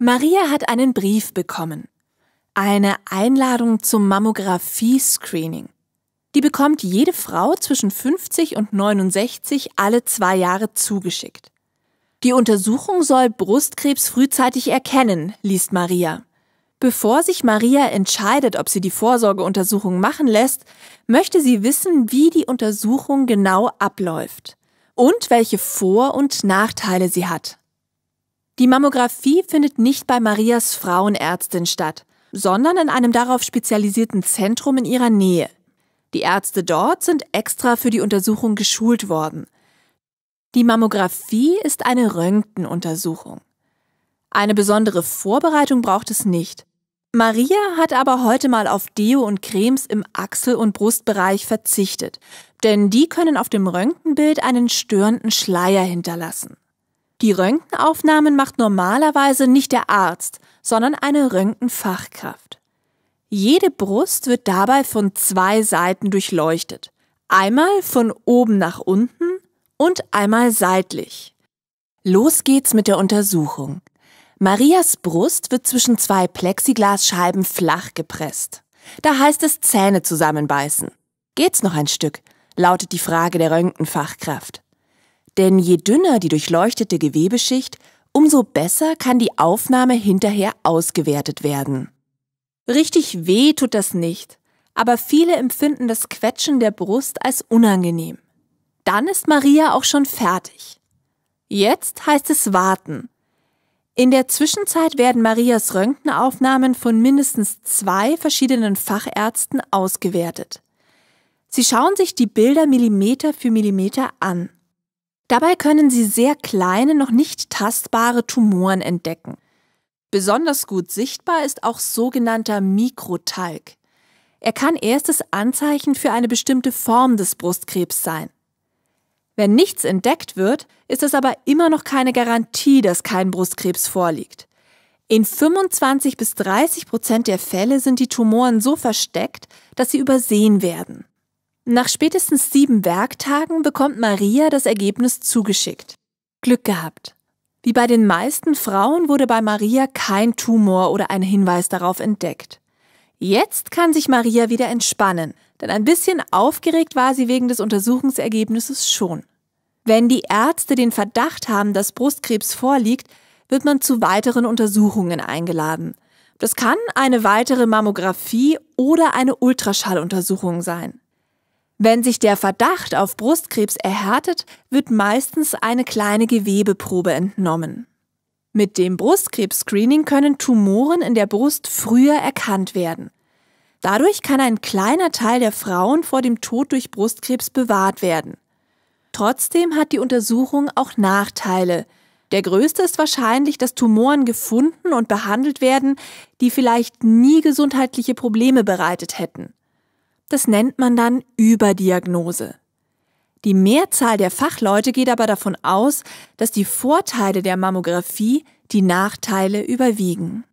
Maria hat einen Brief bekommen. Eine Einladung zum Mammographie-Screening. Die bekommt jede Frau zwischen 50 und 69 alle zwei Jahre zugeschickt. Die Untersuchung soll Brustkrebs frühzeitig erkennen, liest Maria. Bevor sich Maria entscheidet, ob sie die Vorsorgeuntersuchung machen lässt, möchte sie wissen, wie die Untersuchung genau abläuft und welche Vor- und Nachteile sie hat. Die Mammographie findet nicht bei Marias Frauenärztin statt, sondern in einem darauf spezialisierten Zentrum in ihrer Nähe. Die Ärzte dort sind extra für die Untersuchung geschult worden. Die Mammographie ist eine Röntgenuntersuchung. Eine besondere Vorbereitung braucht es nicht. Maria hat aber heute mal auf Deo und Cremes im Achsel- und Brustbereich verzichtet, denn die können auf dem Röntgenbild einen störenden Schleier hinterlassen. Die Röntgenaufnahmen macht normalerweise nicht der Arzt, sondern eine Röntgenfachkraft. Jede Brust wird dabei von zwei Seiten durchleuchtet. Einmal von oben nach unten und einmal seitlich. Los geht's mit der Untersuchung. Marias Brust wird zwischen zwei Plexiglasscheiben flach gepresst. Da heißt es Zähne zusammenbeißen. Geht's noch ein Stück? lautet die Frage der Röntgenfachkraft. Denn je dünner die durchleuchtete Gewebeschicht, umso besser kann die Aufnahme hinterher ausgewertet werden. Richtig weh tut das nicht, aber viele empfinden das Quetschen der Brust als unangenehm. Dann ist Maria auch schon fertig. Jetzt heißt es warten. In der Zwischenzeit werden Marias Röntgenaufnahmen von mindestens zwei verschiedenen Fachärzten ausgewertet. Sie schauen sich die Bilder Millimeter für Millimeter an. Dabei können sie sehr kleine, noch nicht tastbare Tumoren entdecken. Besonders gut sichtbar ist auch sogenannter Mikrotalk. Er kann erstes Anzeichen für eine bestimmte Form des Brustkrebs sein. Wenn nichts entdeckt wird, ist es aber immer noch keine Garantie, dass kein Brustkrebs vorliegt. In 25 bis 30 Prozent der Fälle sind die Tumoren so versteckt, dass sie übersehen werden. Nach spätestens sieben Werktagen bekommt Maria das Ergebnis zugeschickt. Glück gehabt. Wie bei den meisten Frauen wurde bei Maria kein Tumor oder ein Hinweis darauf entdeckt. Jetzt kann sich Maria wieder entspannen, denn ein bisschen aufgeregt war sie wegen des Untersuchungsergebnisses schon. Wenn die Ärzte den Verdacht haben, dass Brustkrebs vorliegt, wird man zu weiteren Untersuchungen eingeladen. Das kann eine weitere Mammographie oder eine Ultraschalluntersuchung sein. Wenn sich der Verdacht auf Brustkrebs erhärtet, wird meistens eine kleine Gewebeprobe entnommen. Mit dem Brustkrebs-Screening können Tumoren in der Brust früher erkannt werden. Dadurch kann ein kleiner Teil der Frauen vor dem Tod durch Brustkrebs bewahrt werden. Trotzdem hat die Untersuchung auch Nachteile. Der größte ist wahrscheinlich, dass Tumoren gefunden und behandelt werden, die vielleicht nie gesundheitliche Probleme bereitet hätten. Das nennt man dann Überdiagnose. Die Mehrzahl der Fachleute geht aber davon aus, dass die Vorteile der Mammographie die Nachteile überwiegen.